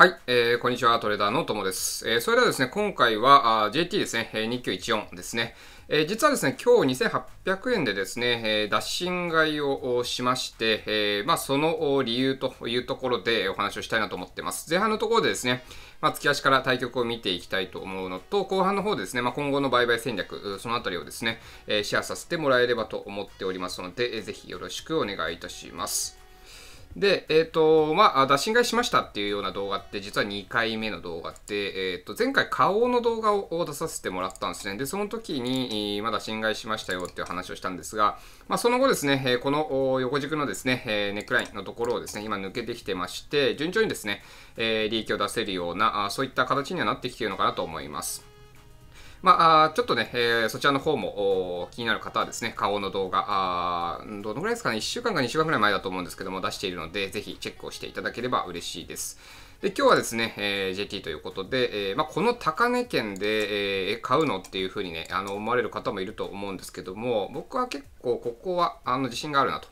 はい、えー、こんにちは、トレーダーのともです。えー、それではですね、今回は JT ですね、えー、2914ですね。えー、実はですね、今日2800円でですね、えー、脱診買いをしまして、えー、まあ、その理由というところでお話をしたいなと思ってます。前半のところでですね、まあ、月足から対局を見ていきたいと思うのと、後半の方でですね、まあ、今後の売買戦略、そのあたりをですね、えシェアさせてもらえればと思っておりますので、えぜひよろしくお願いいたします。で、えっ、ー、と、まあ、脱診買いしましたっていうような動画って、実は2回目の動画で、えっ、ー、と、前回花王の動画を出させてもらったんですね。で、その時に、まだ侵害しましたよっていう話をしたんですが、まあ、その後ですね、この横軸のですね、ネックラインのところをですね、今抜けてきてまして、順調にですね、利益を出せるような、そういった形にはなってきているのかなと思います。まあ、ちょっとね、えー、そちらの方も気になる方はですね、顔の動画、あどのぐらいですかね、1週間か2週間ぐらい前だと思うんですけども、出しているので、ぜひチェックをしていただければ嬉しいです。で、今日はですね、えー、JT ということで、えー、まあ、この高値圏で、えー、買うのっていうふうにね、あの思われる方もいると思うんですけども、僕は結構ここはあの自信があるなと。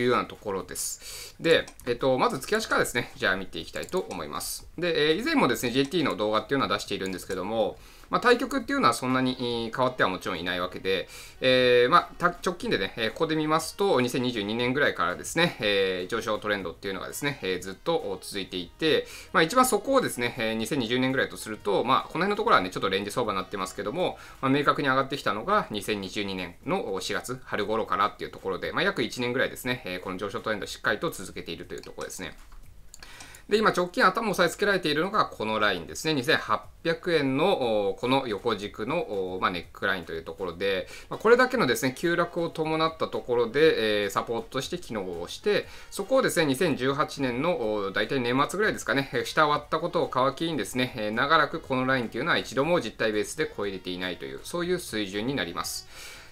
いうようなところです。で、えっと、まず付け足からですね、じゃあ見ていきたいと思います。で、えー、以前もですね、JT の動画っていうのは出しているんですけども、まあ、対局っていうのはそんなに変わってはもちろんいないわけで、えー、まあ、直近でね、えここで見ますと、2022年ぐらいからですね、えー、上昇トレンドっていうのがですね、えー、ずっと続いていて、まあ、一番そこをですね、え2020年ぐらいとすると、まあ、この辺のところはね、ちょっとレンジ相場になってますけども、まあ、明確に上がってきたのが2022年の4月、春頃からっていうところで、まあ、約1年ぐらいですね、えこの上昇トレンドしっかりと続けているというところですね。で、今直近頭を押さえつけられているのがこのラインですね。2800円のこの横軸の、まあ、ネックラインというところで、まあ、これだけのですね、急落を伴ったところで、えー、サポートして機能をして、そこをですね、2018年の大体年末ぐらいですかね、下割ったことを皮切りにですね、え長らくこのラインというのは一度も実体ベースで超えれていないという、そういう水準になります。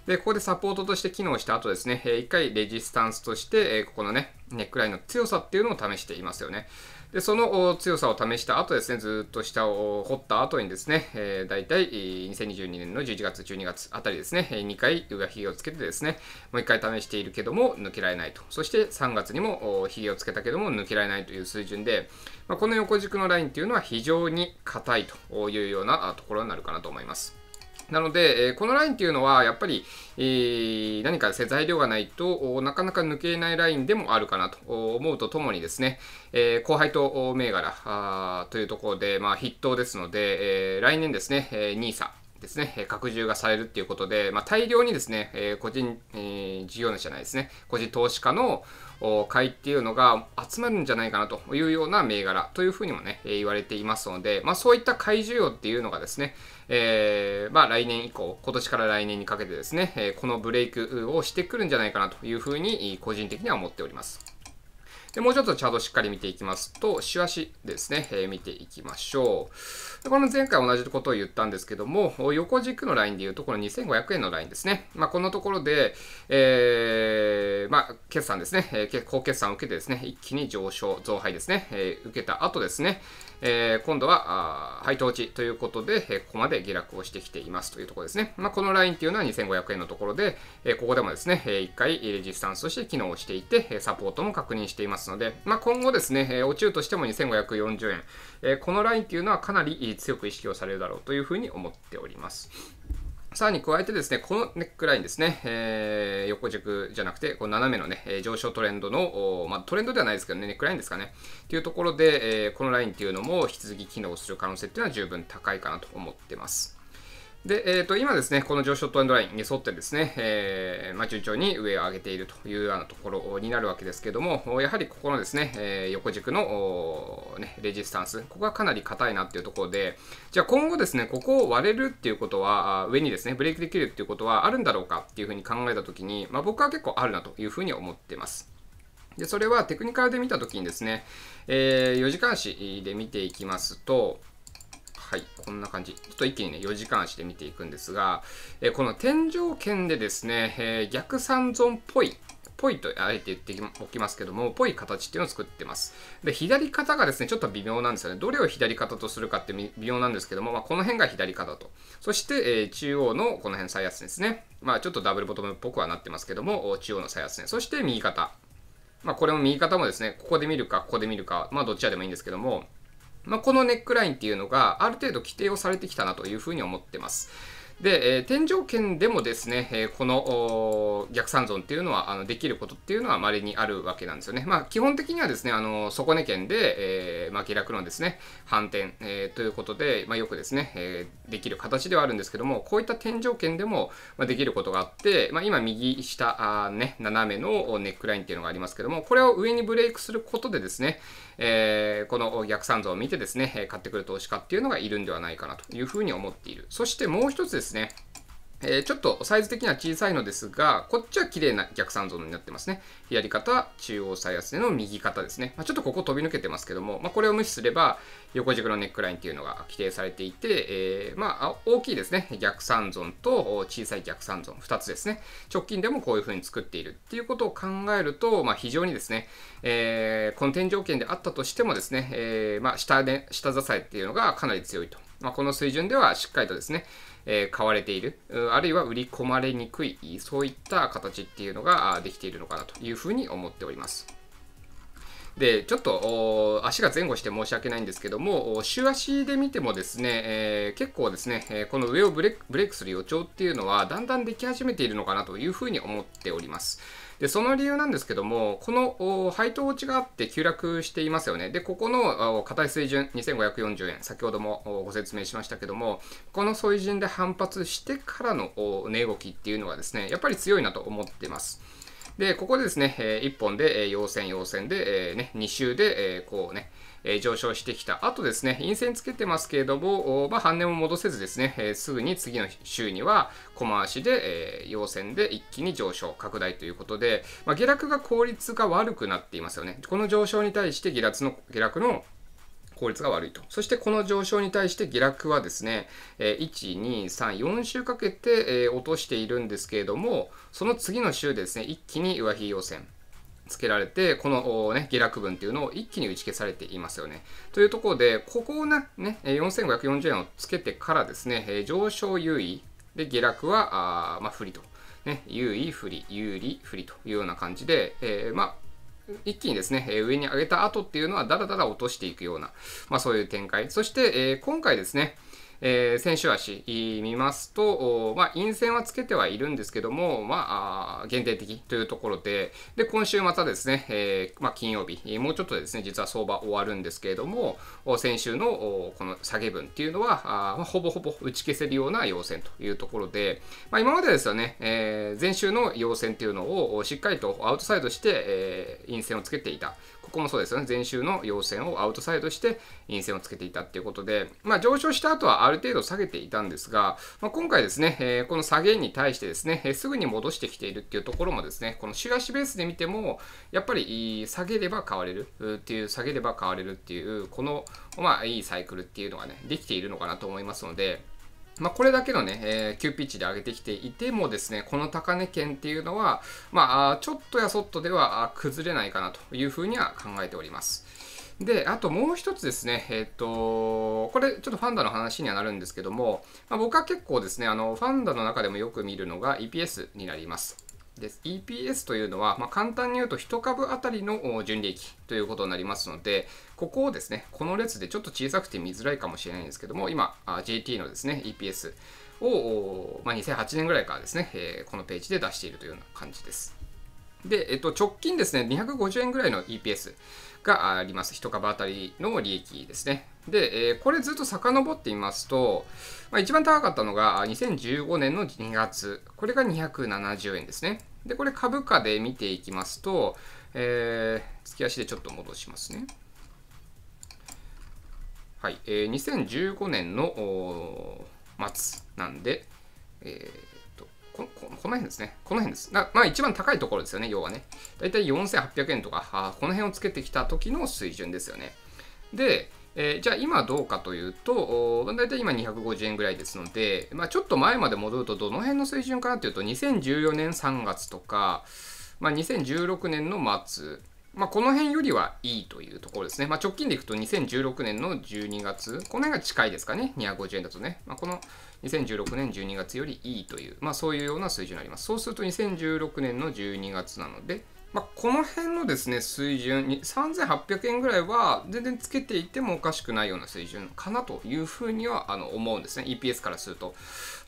で、ここでサポートとして機能した後ですね、え1回レジスタンスとして、えここのね、ネックラインの強さっていうのを試していますよね。で、その強さを試した後ですね、ずっと下を掘った後にですね、えー、大体2022年の11月、12月あたりですね、2回上髭をつけてですね、もう1回試しているけども抜けられないと。そして3月にも髭をつけたけども抜けられないという水準で、まあ、この横軸のラインっていうのは非常に硬いというようなところになるかなと思います。なので、えこのラインっていうのは、やっぱり、え何か材料がないと、なかなか抜けないラインでもあるかなと思うとともにですね、え後輩と銘柄というところで、まあ、筆頭ですので、え来年ですね、え NISA ですね、拡充がされるっていうことで、まあ、大量にですね、え個人、え事業主じゃないですね、個人投資家の、買いっていうのが集まるんじゃないかなというような銘柄というふうにもね、言われていますので、まあ、そういった買い需要っていうのがですね、えー、まあ、来年以降、今年から来年にかけてですね、このブレイクをしてくるんじゃないかなというふうに個人的には思っております。で、もうちょっとチャートしっかり見ていきますと、しわしですね、えー、見ていきましょう。この前回同じことを言ったんですけども、横軸のラインでいうと、この2500円のラインですね。まあ、このところで、えー、まあ、決算ですね、えー、高決算を受けてですね、一気に上昇、増配ですね、えー、受けた後ですね、えー、今度は配当値ということで、えー、ここまで下落をしてきていますというところですね。まあ、このラインというのは2500円のところで、えー、ここでもですね、えー、回レジスタンスとして機能していて、サポートも確認しています。ますので、まあ、今後ですね、えー、お中としても2540円、えー、このラインっていうのはかなり強く意識をされるだろうというふうに思っております。さらに加えてですね、このネックラインですね、えー、横軸じゃなくて、この斜めのね、上昇トレンドの、まあ、トレンドではないですけどね、ネックラインですかね。というところで、えー、このラインっていうのも引き続き機能する可能性っていうのは十分高いかなと思ってます。で、えー、と今ですね、この上昇トレンドラインに沿ってですね、えーまあ、順調に上を上げているというようなところになるわけですけども、やはりここのですね、えー、横軸の、ね、レジスタンス、ここがかなり硬いなっていうところで、じゃあ今後ですね、ここを割れるっていうことは、上にですね、ブレークできるっていうことはあるんだろうかっていうふうに考えたときに、まあ、僕は結構あるなというふうに思っています。で、それはテクニカルで見たときにですね、えー、4時間足で見ていきますと、はい、こんな感じ。ちょっと一気にね、4時間足で見ていくんですが、えこの天井圏でですね、え逆三尊っぽいぽいとあえて言っておきますけども、ぽい形っていうのを作ってます。で、左肩がですね、ちょっと微妙なんですよね。どれを左肩とするかって微妙なんですけども、まあ、この辺が左肩と。そして、えー、中央のこの辺最安値ですね。まあ、ちょっとダブルボトムっぽくはなってますけども、中央の最安値。そして右肩。まあ、これも右肩もですね、ここで見るか、ここで見るか、まあ、どっちらでもいいんですけども、まあ、このネックラインっていうのがある程度規定をされてきたなというふうに思ってます。で、えー、天井圏でもですね、えこの逆算損っていうのはあのできることっていうのは稀にあるわけなんですよね。まあ、基本的にはですね、あの底値圏で、えー、まあ、下落のですね、反転、えー、ということで、まあ、よくですね、えできる形ではあるんですけども、こういった天井圏でも、まできることがあって、ま今右下あ、ね、斜めのネックラインっていうのがありますけども、これを上にブレイクすることでですね、えこの逆算尊を見てですね、買ってくる投資家っていうのがいるんではないかなというふうに思っている。そしてもう一つです、ねですね、えー、ちょっとサイズ的には小さいのですが、こっちは綺麗な逆三像になってますね。左肩、中央最安値の右肩ですね。まあ、ちょっとここ飛び抜けてますけども、まあ、これを無視すれば、横軸のネックラインっていうのが規定されていて、えー、まあ、大きいですね。逆三尊と小さい逆三尊2つですね。直近でもこういう風に作っているっていうことを考えると、まあ、非常にですね、えー、この条件であったとしてもですね、えー、まあ、下で、下支えっていうのがかなり強いと。まあ、この水準ではしっかりとですね、え買われている、あるいは売り込まれにくい、そういった形っていうのができているのかなというふうに思っております。で、ちょっと足が前後して申し訳ないんですけども、週足で見てもですね、えー、結構ですね、えこの上をブレイクブレイクする予兆っていうのは、だんだんでき始めているのかなというふうに思っております。で、その理由なんですけども、この配当落ちがあって急落していますよね。で、ここの硬い水準、2540円、先ほどもご説明しましたけども、この水準で反発してからの値動きっていうのはですね、やっぱり強いなと思ってます。で、ここでですね、え1本で、え陽線、陽線で、えね、2周で、えこうね、え上昇してきた後ですね、陰線つけてますけれども、まあ、半値も戻せずですね、えすぐに次の週には、小回しで、え陽線で一気に上昇、拡大ということで、まあ、下落が効率が悪くなっていますよね。この上昇に対して下落の、下落の効率が悪いと。そしてこの上昇に対して下落はですね、1、2、3、4週かけて、落としているんですけれども、その次の週ですね、一気に上髭要線。つけられて、この、ね、下落分というのを一気に打ち消されていますよね。というところで、ここをね、4540円をつけてからですね、上昇優位で下落は、あまあ、不利と。ね、優位、不利、有利、不利というような感じで、えー、まあ、一気にですね、上に上げた後っていうのは、ダラダラ落としていくような、まあそういう展開。そして、え今回ですね、えー、選手足見ますと、まあ、陰線はつけてはいるんですけども、まあ、限定的というところで、で、今週またですね、えー、まあ、金曜日、もうちょっとですね、実は相場終わるんですけれども、先週のこの下げ分っていうのは、あほぼほぼ打ち消せるような要線というところで、まあ、今までですよね、えー、前週の要線っていうのをしっかりとアウトサイドして、えー、陰線をつけていた。ここもそうですよね。前週の陽線をアウトサイドして陰線をつけていたっていうことで、まあ、上昇した後はある程度下げていたんですが、まあ、今回ですね、えー、この下げに対してですね、えー、すぐに戻してきているっていうところもですね、この週足ベースで見ても、やっぱり下げれば買われるっていう、下げれば買われるっていう、この、まあ、いいサイクルっていうのがね、できているのかなと思いますので、まあ、これだけのね、えー、急ピッチで上げてきていてもですね、この高値圏っていうのは、まあ、ちょっとやそっとでは崩れないかなというふうには考えております。で、あともう一つですね、えっ、ー、と、これちょっとファンダの話にはなるんですけども、まあ、僕は結構ですね、あの、ファンダの中でもよく見るのが EPS になります。です。EPS というのは、まあ、簡単に言うと1株当たりの純利益ということになりますので、ここをですね、この列でちょっと小さくて見づらいかもしれないんですけども、今、JT のですね、EPS を、まあ、2008年ぐらいからですね、えー、このページで出しているというような感じです。で、えっと、直近ですね、250円ぐらいの EPS があります。1株当たりの利益ですね。で、えー、これずっと遡ってみますと、まあ、一番高かったのが2015年の2月。これが270円ですね。で、これ株価で見ていきますと、えー、月足でちょっと戻しますね。はい、えー、2015年の末なんで、えーとこ、この辺ですね。この辺です。まあ一番高いところですよね、要はね。だいたい4800円とか、あこの辺をつけてきた時の水準ですよね。で、えー、じゃあ今どうかというと、だいたい今250円ぐらいですので、まあ、ちょっと前まで戻るとどの辺の水準かなというと、2014年3月とか、まあ、2016年の末、まあ、この辺よりはいいというところですね。まあ、直近でいくと2016年の12月、この辺が近いですかね、250円だとね。まあ、この2016年12月よりいいという、まあ、そういうような水準になります。そうすると2016年の12月なので、まあ、この辺のですね、水準に3800円ぐらいは全然つけていてもおかしくないような水準かなというふうにはあの思うんですね。EPS からすると。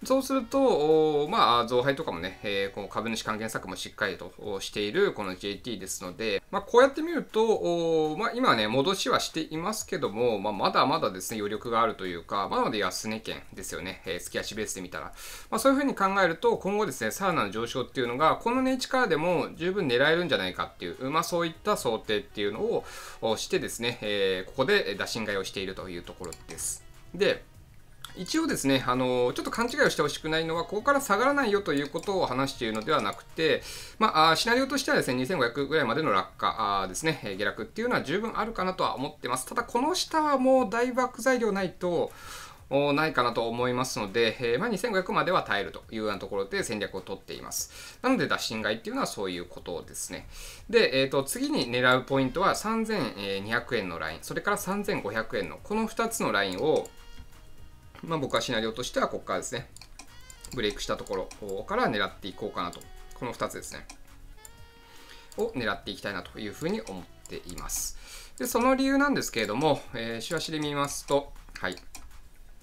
そうすると、まあ、増配とかもね、えー、この株主還元策もしっかりとしているこの JT ですので、まあ、こうやって見ると、まあ、今ね、戻しはしていますけども、まあ、まだまだですね、余力があるというか、まだまだ安値圏ですよね、えー、月足ベースで見たら。まあ、そういうふうに考えると、今後ですね、さらなる上昇っていうのが、この値値からでも十分狙えるんじゃないかっていう、まあ、そういった想定っていうのをしてですね、えー、ここで打診買いをしているというところです。で、一応ですね、あのちょっと勘違いをしてほしくないのは、ここから下がらないよということを話しているのではなくて、まあ、シナリオとしてはですね、2500ぐらいまでの落下ですね、下落っていうのは十分あるかなとは思ってます。ただ、この下はもう大爆材料ないと、ないかなと思いますので、えー、まあ、2500までは耐えるというようなところで戦略を取っています。なので、脱診買いっていうのはそういうことですね。で、えー、と、次に狙うポイントは3200円のライン、それから3500円の、この2つのラインを、まあ、僕はシナリオとしてはここからですね、ブレイクしたところから狙っていこうかなと。この2つですね。を狙っていきたいなというふうに思っています。で、その理由なんですけれども、えー、しわしで見ますと、はい。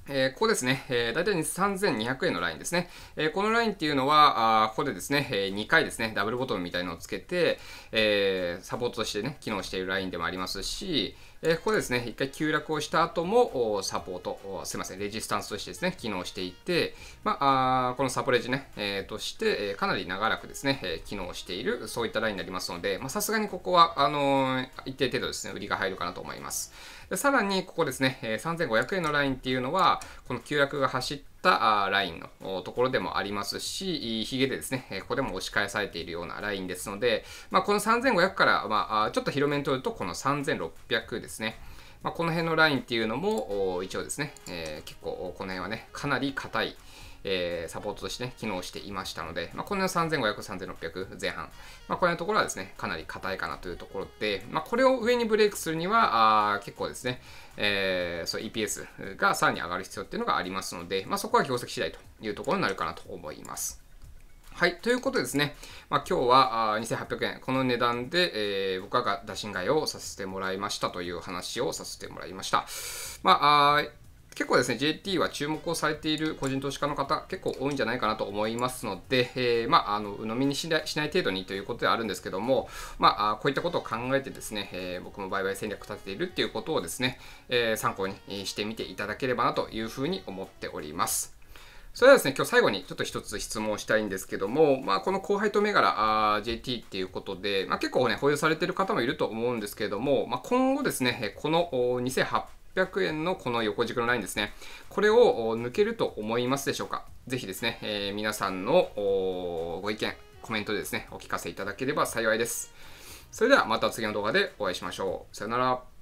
えー、ここですね、えー、大体3200円のラインですね。えー、このラインっていうのは、あここでですね、えー、2回ですね、ダブルボトムみたいのをつけて、えー、サポートとしてね、機能しているラインでもありますし、えここでですね、一回急落をした後も、サポート、すいません、レジスタンスとしてですね、機能していて、まあ、あこのサポレジね、えー、として、えかなり長らくですね、え機能している、そういったラインになりますので、さすがにここは、あの一定程度ですね、売りが入るかなと思います。でさらに、ここですね、え3500円のラインっていうのは、この急落が走ったラインのところでもありますし、ヒゲでですね、ここでも押し返されているようなラインですので、まあ、この3500から、まあ、ちょっと広めに取ると、この3600ですね。まあ、この辺のラインっていうのも、一応ですね、えー、結構この辺はね、かなり硬い。えー、サポートとしてね、機能していましたので、まあ、この3500、3600前半、まあ、このところはですね、かなり硬いかなというところで、まあ、これを上にブレイクするには、あ結構ですね、えー、そう EPS がさらに上がる必要っていうのがありますので、まあ、そこは業績次第というところになるかなと思います。はい。ということでですね、まあ、今日はあ2800円、この値段で、えー、僕は打診買いをさせてもらいましたという話をさせてもらいました。まあ結構ですね、JT は注目をされている個人投資家の方、結構多いんじゃないかなと思いますので、えー、まあ、あの、鵜呑みにしない程度にということではあるんですけども、まあ、こういったことを考えてですね、えー、僕も売買戦略立てているっていうことをですね、えー、参考にしてみていただければなというふうに思っております。それではですね、今日最後にちょっと一つ質問をしたいんですけども、まあ、この後輩と銘柄あ JT っていうことで、まあ、結構ね、保有されている方もいると思うんですけども、まあ、今後ですね、この2800 8 0 0円のこの横軸のラインですね。これを抜けると思いますでしょうかぜひですね、えー、皆さんのご意見、コメントでですね、お聞かせいただければ幸いです。それではまた次の動画でお会いしましょう。さよなら。